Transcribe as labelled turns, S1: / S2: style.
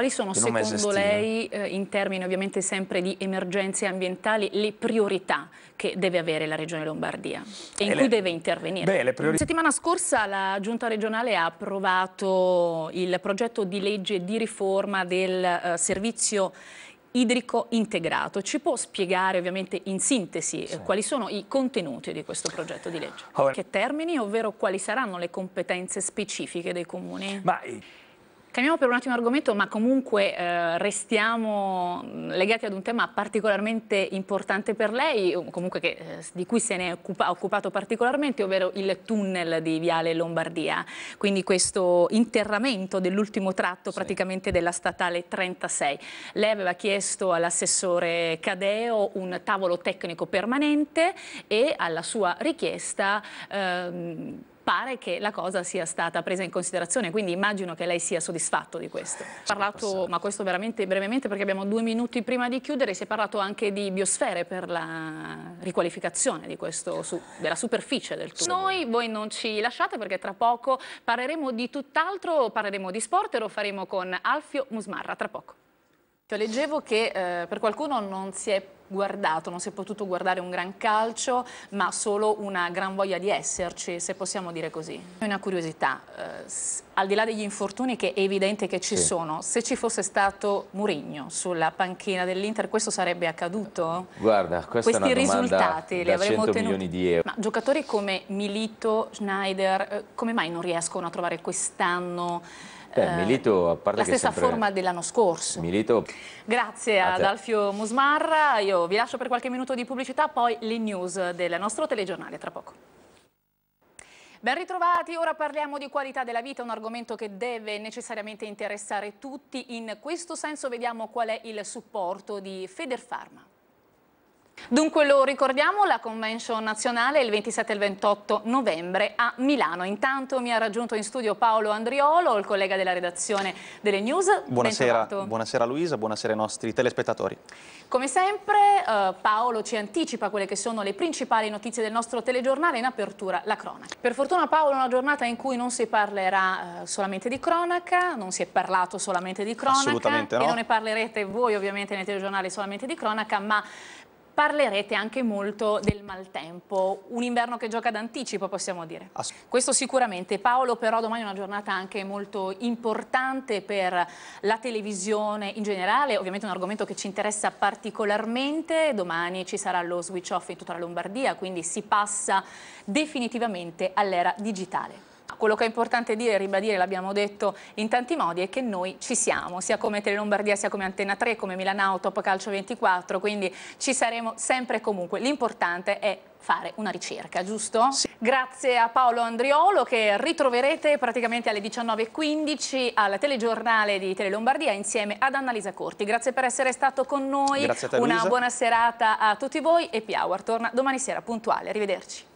S1: Quali sono secondo lei, eh, in termini ovviamente sempre di emergenze ambientali, le priorità che deve avere la Regione Lombardia e in e eh, cui le... deve intervenire? Beh, le priorità... Settimana scorsa la Giunta regionale ha approvato il progetto di legge di riforma del eh, servizio idrico integrato. Ci può spiegare ovviamente in sintesi eh, sì. quali sono i contenuti di questo progetto di legge? Allora... Che termini, ovvero quali saranno le competenze specifiche dei comuni? Ma... Eh, Cambiamo per un attimo argomento, ma comunque eh, restiamo mm, legati ad un tema particolarmente importante per lei, comunque che, eh, di cui se ne è occupa, occupato particolarmente, ovvero il tunnel di Viale Lombardia, quindi questo interramento dell'ultimo tratto sì. praticamente della statale 36. Lei aveva chiesto all'assessore Cadeo un tavolo tecnico permanente e alla sua richiesta... Ehm, pare che la cosa sia stata presa in considerazione, quindi immagino che lei sia soddisfatto di questo. Si è parlato, ma questo veramente brevemente perché abbiamo due minuti prima di chiudere, si è parlato anche di biosfere per la riqualificazione di questo, su, della superficie del tubo. Noi voi non ci lasciate perché tra poco parleremo di tutt'altro, parleremo di sport e lo faremo con Alfio Musmarra, tra poco. Io leggevo che eh, per qualcuno non si è guardato, non si è potuto guardare un gran calcio, ma solo una gran voglia di esserci, se possiamo dire così. Una curiosità, eh, al di là degli infortuni che è evidente che ci sì. sono, se ci fosse stato Murigno sulla panchina dell'Inter, questo sarebbe accaduto? Guarda, questa Questi risultati li avremmo ottenuti. Ma giocatori come Milito, Schneider, eh, come mai non riescono a trovare quest'anno Beh, eh, Milito, a parte la stessa sempre... forma dell'anno scorso. Milito... Grazie ad Alfio Musmarra, io vi lascio per qualche minuto di pubblicità, poi le news del nostro telegiornale tra poco. Ben ritrovati, ora parliamo di qualità della vita, un argomento che deve necessariamente interessare tutti. In questo senso vediamo qual è il supporto di Federpharma. Dunque lo ricordiamo, la convention nazionale il 27 e il 28 novembre a Milano. Intanto mi ha raggiunto in studio Paolo Andriolo, il collega della redazione delle News. Buonasera, buonasera Luisa, buonasera ai nostri telespettatori. Come sempre eh, Paolo ci anticipa quelle che sono le principali notizie del nostro telegiornale in apertura la cronaca. Per fortuna Paolo è una giornata in cui non si parlerà eh, solamente di cronaca, non si è parlato solamente di cronaca Assolutamente no. e non ne parlerete voi ovviamente nel telegiornale solamente di cronaca, ma parlerete anche molto del maltempo, un inverno che gioca d'anticipo possiamo dire. Questo sicuramente. Paolo però domani è una giornata anche molto importante per la televisione in generale, ovviamente un argomento che ci interessa particolarmente, domani ci sarà lo switch off in tutta la Lombardia, quindi si passa definitivamente all'era digitale quello che è importante dire e ribadire, l'abbiamo detto in tanti modi, è che noi ci siamo, sia come Tele Lombardia, sia come Antenna 3, come Milan Autop, Calcio 24, quindi ci saremo sempre e comunque. L'importante è fare una ricerca, giusto? Sì. Grazie a Paolo Andriolo che ritroverete praticamente alle 19.15 al telegiornale di Tele Lombardia insieme ad Annalisa Corti. Grazie per essere stato con noi, Grazie a te, una Luisa. buona serata a tutti voi e Piauer torna domani sera puntuale, arrivederci.